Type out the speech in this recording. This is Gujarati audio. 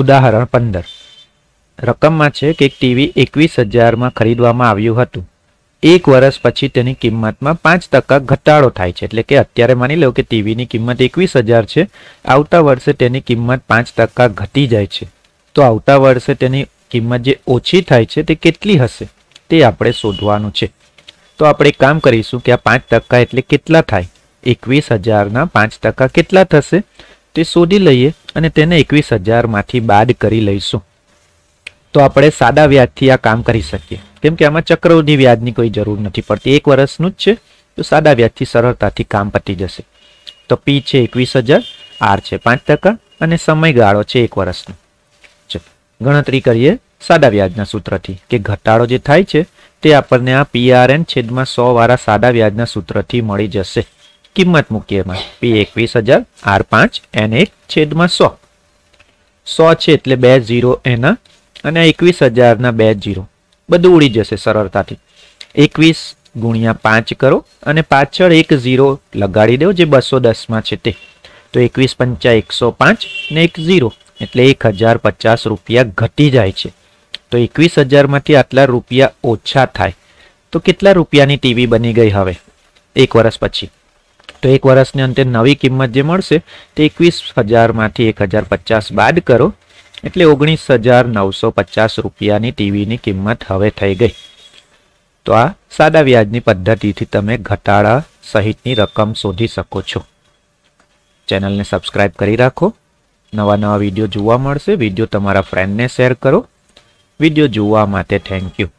ઉદાહરણ પંદર રકમમાં છે કે એક ટીવી એકવીસ હજારમાં ખરીદવામાં આવ્યું હતું એક વર્ષ પછી તેની કિંમતમાં પાંચ ટકા ઘટાડો થાય છે એટલે કે અત્યારે માની લો કે ટીવીની કિંમત એકવીસ હજાર છે આવતા વર્ષે તેની કિંમત પાંચ ટકા ઘટી જાય છે તો આવતા વર્ષે તેની કિંમત જે ઓછી થાય છે તે કેટલી હશે તે આપણે શોધવાનું છે તો આપણે કામ કરીશું કે આ પાંચ ટકા એટલે કેટલા થાય એકવીસ હજારના પાંચ ટકા કેટલા થશે તે શોધી લઈએ અને તેને એકવીસ હજારમાંથી બાદ કરી લઈશું તો આપણે સાદા વ્યાજથી આ કામ કરી શકીએ કેમ કે આમાં ચક્રવૃદ્ધિ વ્યાજની કોઈ જરૂર નથી પડતી એક વર્ષનું જ છે તો સાદા વ્યાજથી સરળતાથી કામ પતી જશે તો પી છે એકવીસ હજાર આર છે પાંચ ટકા અને સમયગાળો છે એક વર્ષનો ગણતરી કરીએ સાદા વ્યાજના સૂત્રથી કે ઘટાડો જે થાય છે તે આપણને આ પીઆરએન છેદમાં સો વાળા સાદા વ્યાજના સૂત્રથી મળી જશે કિંમત મૂકીએ એમાં પી એકવીસ હજાર આર પાંચ એન એક છેદમાં સો સો છે એટલે બે ઝીરો એના અને એકવીસ હજારના બે ઝીરો બધું ઉડી જશે સરળતાથી એકવીસ ગુણ્યા પાંચ કરો અને પાછળ એક ઝીરો લગાડી દો જે બસો દસમાં છે તે તો એકવીસ પંચા એકસો પાંચ ને એક ઝીરો એટલે એક હજાર પચાસ રૂપિયા ઘટી જાય છે તો એકવીસ હજારમાંથી આટલા રૂપિયા ઓછા થાય તો કેટલા રૂપિયાની ટીવી બની ગઈ હવે એક વર્ષ પછી તો એક વર્ષને અંતે નવી કિંમત જે મળશે તે એકવીસ હજારમાંથી એક હજાર પચાસ બાદ કરો એટલે ઓગણીસ હજાર નવસો પચાસ રૂપિયાની ટીવીની કિંમત હવે થઈ ગઈ તો આ સાદા વ્યાજની પદ્ધતિથી તમે ઘટાડા સહિતની રકમ શોધી શકો છો ચેનલને સબસ્ક્રાઇબ કરી રાખો નવા નવા વિડીયો જોવા મળશે વિડીયો તમારા ફ્રેન્ડને શેર કરો વિડીયો જોવા માટે થેન્ક યુ